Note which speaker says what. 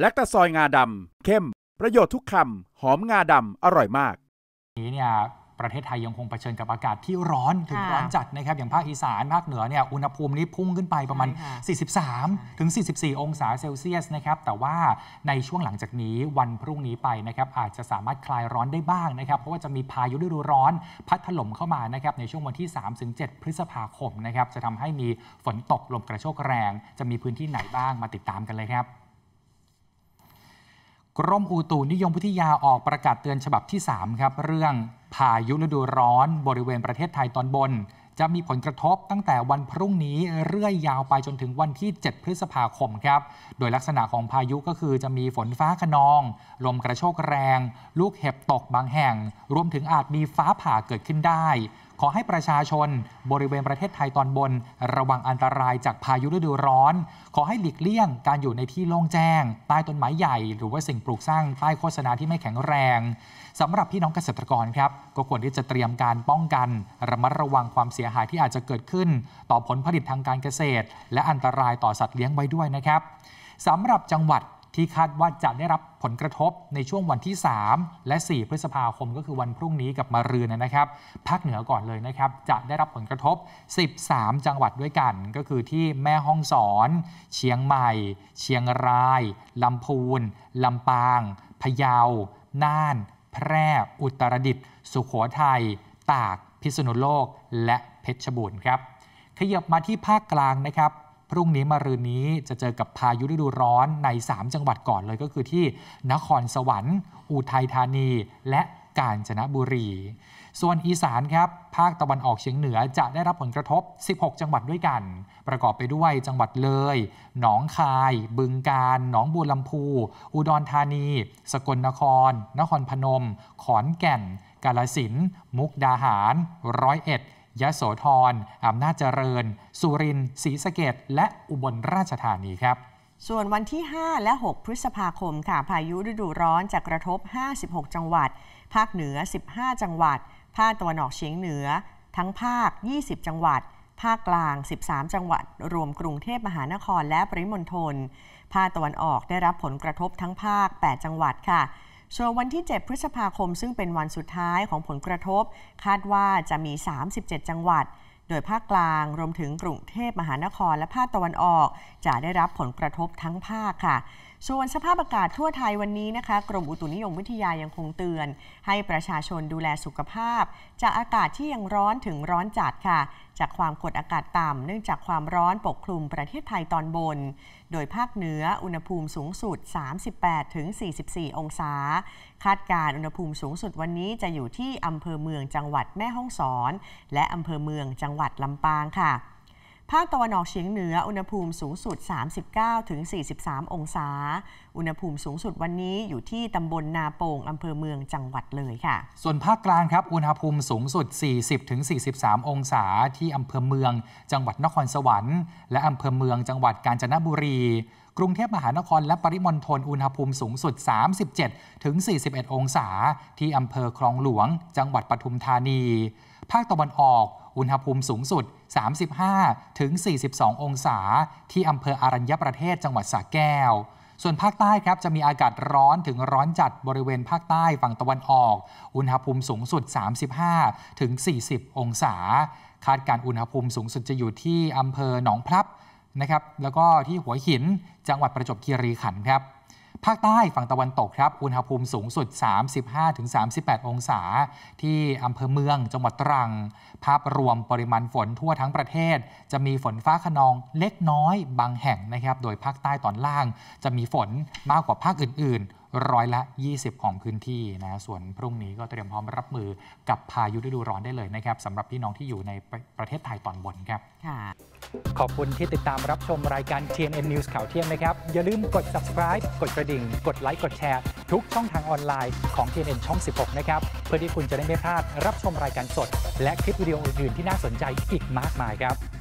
Speaker 1: แลคตาซอยงาดำเข้ม ประโยชน์ทุกคำหอมงาดำอร่อยมากนี้เนี่ยประเทศไทยยังคงเผชิญกับอากาศที่ร้อน ถึงร้อนจัดนะครับ อย่างภาคอีสานภาคเหนือเนี่ยอุณหภูมินี้พุ่งขึ้นไปประมาณ 43 ถึง 44 องศาเซลเซียสนะครับแต่ว่าในช่วงหลังจากนี้วันพรุ่งนี้ไปนะครับอาจจะสามารถคลายร้อนได้บ้างนะครับ เพราะว่าจะมีพายุฤดูร้อนพัดถล่มเข้ามานะครับในช่วงวันที่3ถึง7พฤษภาคมนะครับจะทำให้มีฝนตกลมกระโชกแรง จะมีพื้นที่ไหนบ้างมาติดตามกันเลยครับกรมอุตุนิยมวิทยาออกประกาศเตือนฉบับที่3ครับเรื่องพายุฤดูร้อน บริเวณประเทศไทยตอนบน จะมีผลกระทบตั้งแต่วันพรุ่งนี้เรื่อยยาวไปจนถึงวันที่ 7 พฤษภาคมครับโดยลักษณะของพายุก็คือจะมีฝนฟ้าขนอง ลมกระโชกแรง ลูกเห็บตกบางแห่ง รวมถึงอาจมีฟ้าผ่าเกิดขึ้นได้ขอให้ประชาชนบริเวณประเทศไทยตอนบน ระวังอันตรายจากพายุฤดูร้อน ขอให้หลีกเลี่ยงการอยู่ในที่โล่งแจ้งใต้ต้นไม้ใหญ่หรือว่าสิ่งปลูกสร้างใต้โฆษณาที่ไม่แข็งแรงสำหรับพี่น้องเกษตรกรครับ ก็ควรที่จะเตรียมการป้องกัน ระมัดระวังความเสียหายที่อาจจะเกิดขึ้นต่อผลผลิตทางการเกษตร และอันตรายต่อสัตว์เลี้ยงไว้ด้วยนะครับสำหรับจังหวัดที่คาดว่าจะได้รับผลกระทบในช่วงวันที่ 3 และ 4 พฤษภาคมก็คือวันพรุ่งนี้กับมารืนนะครับภาคเหนือก่อนเลยนะครับจะได้รับผลกระทบ 13 จังหวัดด้วยกัน ก็คือที่แม่ฮ่องสอน เชียงใหม่ เชียงราย ลำพูน ลำปางพะเยาน่าน แพร่ อุตรดิตถ์ สุขโขทัย ตาก พิษณุโลก และเพชรบูรณ์ครับ ขยับมาที่ภาคกลางนะครับพรุ่งนี้มารืนนี้จะเจอกับพายุฤดูร้อนใน 3 จังหวัดก่อนเลยก็คือที่ นครสวรรค์ อุทัยธานีและกาญจนบุรี ส่วนอีสานครับภาคตะวันออกเฉียงเหนือจะได้รับผลกระทบ 16 จังหวัดด้วยกัน ประกอบไปด้วยจังหวัดเลย หนองคาย บึงกาฬหนองบัวลำพูอุดรธานี สกลนคร นครพนม ขอนแก่น กาฬสินมุกดาหาร ร้อยเอ็ดยโสธรอำนาจเจริญ สุรินทร์ศรีสะเกดและอุบลราชธานีครับ
Speaker 2: ส่วนวันที่ 5 และ 6 พฤษภาคมค่ะ พายุฤดูร้อนจะกระทบ 56 จังหวัด ภาคเหนือ 15 จังหวัด ภาคตะวันออกเฉียงเหนือ ทั้งภาค 20 จังหวัด ภาคกลาง 13 จังหวัด รวมกรุงเทพมหานครและปริมณฑล ภาคตะวันออกได้รับผลกระทบทั้งภาค 8 จังหวัดค่ะส่วนวันที่ 7 พฤษภาคมซึ่งเป็นวันสุดท้ายของผลกระทบ คาดว่าจะมี 37 จังหวัด โดยภาคกลางรวมถึงกรุงเทพมหานครและภาคตะวันออก จะได้รับผลกระทบทั้งภาคค่ะส่วนสภาพอากาศทั่วไทยวันนี้นะคะ กรมอุตุนิยมวิทยายังคงเตือน ให้ประชาชนดูแลสุขภาพ จาก อากาศที่ยังร้อนถึงร้อนจัดค่ะ จากความกดอากาศต่ำเนื่องจากความร้อนปกคลุมประเทศ ไทย ตอนบน โดยภาคเหนืออุณหภูมิสูงสุด 38-44 องศา คาดการอุณหภูมิสูงสุดวันนี้จะอยู่ที่อำเภอเมืองจังหวัดแม่ฮ่องสอน และอำเภอเมืองจังหวัดลำปางค่ะภาคตะวันออกเฉียงเหนือ อุณหภูมิสูงสุด 39-43 องศา อุณหภูมิสูงสุดวันนี้อยู่ที่ตำบลนาโป่ง อำเภอเมือง จังหวัดเลยค่ะ
Speaker 1: ส่วนภาคกลางครับ อุณหภูมิสูงสุด 40-43 องศาที่อำเภอเมือง จังหวัดนครสวรรค์ และอำเภอเมือง จังหวัดกาญจนบุรี กรุงเทพมหานครและปริมณฑลอุณหภูมิสูงสุด 37-41 องศา ที่อำเภอคลองหลวง จังหวัดปทุมธานี ภาคตะวันออกอุณหภูมิสูงสุด 35 ถึง 42 องศาที่อำเภออารัญญประเทศจังหวัดสระแก้ว ส่วนภาคใต้ครับจะมีอากาศร้อนถึงร้อนจัดบริเวณภาคใต้ฝั่งตะวันออก อุณหภูมิสูงสุด 35 ถึง 40 องศา คาดการอุณหภูมิสูงสุดจะอยู่ที่อำเภอหนองพลับนะครับ แล้วก็ที่หัวหินจังหวัดประจวบคีรีขันธ์ครับภาคใต้ฝั่งตะวันตกครับ อุณหภูมิสูงสุด 35-38 องศา ที่อำเภอเมืองจังหวัดตรัง ภาพรวมปริมาณฝนทั่วทั้งประเทศ จะมีฝนฟ้าขนองเล็กน้อย บางแห่งนะครับ โดยภาคใต้ตอนล่าง จะมีฝนมากกว่าภาคอื่น ๆร้อยละ 20 ของพื้นที่นะ ส่วนพรุ่งนี้ก็เตรียมพร้อมรับมือกับพายุฤดูร้อนได้เลยนะครับสำหรับพี่น้องที่อยู่ในประเทศไทยตอนบนครับ ขอบคุณที่ติดตามรับชมรายการ TNN News ข่าวเที่ยงนะครับ อย่าลืมกด subscribe กดกระดิ่ง กดไลค์ กดแชร์ทุกช่องทางออนไลน์ของ TNN ช่อง 16 นะครับ เพื่อที่คุณจะได้ไม่พลาดรับชมรายการสด และคลิปวิดีโออื่นๆที่น่าสนใจอีกมากมายครับ